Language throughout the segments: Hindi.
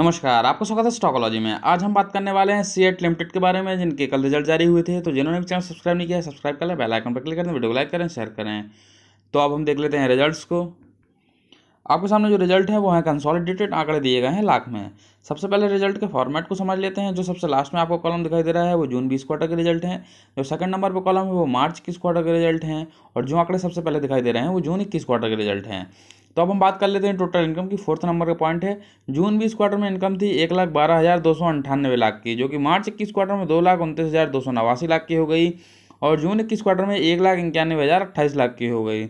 नमस्कार आपको स्वागत है स्टॉकोलॉजी में आज हम बात करने वाले हैं सीएट लिमिटेड के बारे में जिनके कल रिजल्ट जारी हुए थे तो जिन्होंने भी चैनल सब्सक्राइब नहीं किया सब्सक्राइब कर लें बेल आइकन पर क्लिक करें वीडियो को लाइक करें शेयर करें तो अब हम देख लेते हैं रिजल्ट्स को आपके सामने जो रिजल्ट है वो है कंसॉलिडेटेड आंकड़े दिए गए हैं लाख में सबसे पहले रिजल्ट के फॉर्मेट को समझ लेते हैं जो सबसे लास्ट में आपको कॉलम दिखाई दे रहा है वो जून बीस क्वार्टर के रिजल्ट हैं जो सेकंड नंबर पर कॉलम है वो मार्च किस क्वार्टर के रिजल्ट हैं और जो आंकड़े सबसे पहले दिखाई दे रहे हैं वो जून इक्कीस क्वार्टर के रिजल्ट हैं तो अब हम बात कर लेते हैं टोटल इनकम की फोर्थ नंबर का पॉइंट है जून बीस क्वार्टर में इनकम थी एक लाख बारह हज़ार दो सौ अंठानवे लाख की जो कि मार्च इक्कीस क्वार्टर में दो लाख उनतीस हज़ार दो सौ नवासी लाख की हो गई और जून इक्कीस क्वार्टर में एक लाख इक्यानवे हज़ार अट्ठाईस लाख की हो गई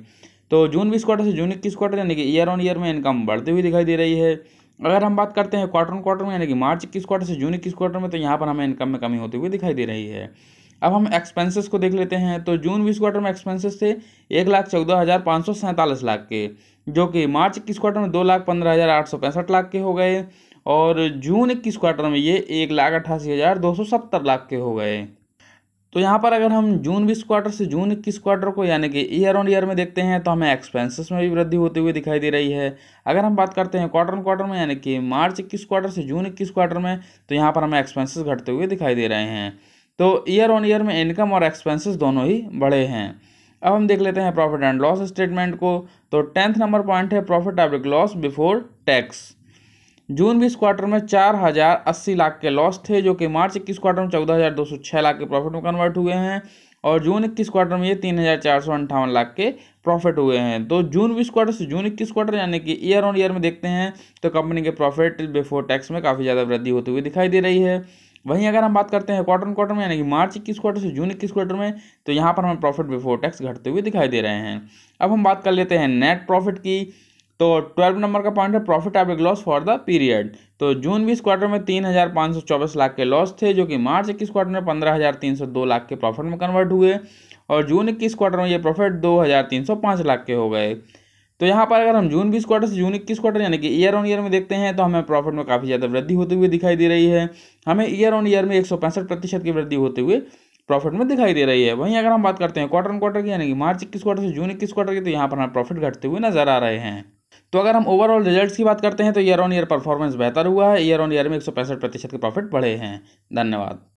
तो जून बीस क्वार्टर से जून इक्कीस क्वार्टर यानी कि ईयर ऑन ईयर में इनकम बढ़ती हुई दिखाई दे रही है अगर हम बात करते हैं क्वार्टर ऑन क्वार्टर में यानी कि मार्च इक्कीस क्वार्टर से जून इक्कीस क्वार्टर में तो यहाँ पर हमें इनकम में कमी होती हुई दिखाई दे रही है अब हम एक्सपेंसेस को देख लेते हैं तो जून बीस क्वार्टर में एक्सपेंसेस थे एक लाख चौदह हज़ार पाँच सौ सैंतालीस लाख के जो कि मार्च इक्कीस क्वार्टर में दो लाख पंद्रह हज़ार आठ सौ पैंसठ लाख के हो गए और जून इक्कीस क्वार्टर में ये एक लाख अट्ठासी हज़ार दो सौ सत्तर लाख के हो गए तो यहाँ पर अगर हम जून बीस क्वार्टर से जून इक्कीस क्वार्टर को यानी कि ईयर ऑन ईयर में देखते हैं तो हमें एक्सपेंसेस में भी वृद्धि होती हुई दिखाई दे रही है अगर हम बात करते हैं क्वार्टर क्वार्टर में यानी कि मार्च इक्कीस क्वार्टर से जून इक्कीस क्वार्टर में तो यहाँ पर हमें एक्सपेंसेस घटते हुए दिखाई दे रहे हैं तो ईयर ऑन ईयर में इनकम और एक्सपेंसेस दोनों ही बढ़े हैं अब हम देख लेते हैं प्रॉफिट एंड लॉस स्टेटमेंट को तो टेंथ नंबर पॉइंट है प्रॉफिट एब्रिक लॉस बिफोर टैक्स जून बीस क्वार्टर में चार हज़ार अस्सी लाख के लॉस थे जो कि मार्च इक्कीस क्वार्टर में चौदह हज़ार दो सौ छः लाख के प्रॉफिट में कन्वर्ट हुए हैं और जून इक्कीस क्वार्टर में ये तीन हज़ार चार सौ अंठावन लाख के प्रॉफिट हुए हैं तो जून बीस क्वार्टर से जून इक्कीस क्वार्टर यानी कि ईयर ऑन ईयर में देखते हैं तो कंपनी के प्रॉफिट बिफोर टैक्स में काफ़ी ज़्यादा वृद्धि होती हुई दिखाई दे रही है वहीं अगर हम बात करते हैं क्वार्टर क्वार्टर में यानी कि मार्च इक्कीस क्वार्टर से जून इक्कीस क्वार्टर में तो यहाँ पर हमें प्रॉफिट बिफोर टैक्स घटते हुए दिखाई दे रहे हैं अब हम बात कर लेते हैं नेट प्रॉफिट की तो ट्वेल्व नंबर का पॉइंट है प्रॉफिट आप एक लॉस फॉर द पीरियड तो जून बीस क्वार्टर में तीन हज़ार पाँच सौ चौबीस लाख के लॉस थे जो कि मार्च इक्कीस क्वार्टर में पंद्रह हज़ार तीन सौ दो लाख के प्रॉफिट में कन्वर्ट हुए और जून इक्कीस क्वार्टर में ये प्रॉफिट दो हज़ार तीन सौ पाँच लाख के हो गए तो यहाँ पर अगर हम जून बीस क्वार्टर से जून इक्कीस क्वार्टर यानी कि ईयर ऑन ईयर में देखते हैं तो हमें प्रॉफिट में काफ़ी ज़्यादा वृद्धि होते हुए दिखाई दे रही है हमें ईयर ऑन ईयर में एक प्रतिशत की वृद्धि होते हुए प्रॉफिट में दिखाई दे रही है वहीं अगर हम बात करते हैं क्वार्टर ऑन क्वार्टर की यानी कि मार्च इक्कीस क्वार्टर से जून इक्कीस क्वार्टर की तो यहाँ पर हमें प्रॉफिट घटते हुए नजर आ रहे हैं तो अगर हम ओवरऑल रिजल्ट्स की बात करते हैं तो ईयर ऑन ईयर परफॉर्मेंस बेहतर हुआ है ईयर ऑन ईयर में एक प्रतिशत के प्रॉफिट बढ़े हैं धन्यवाद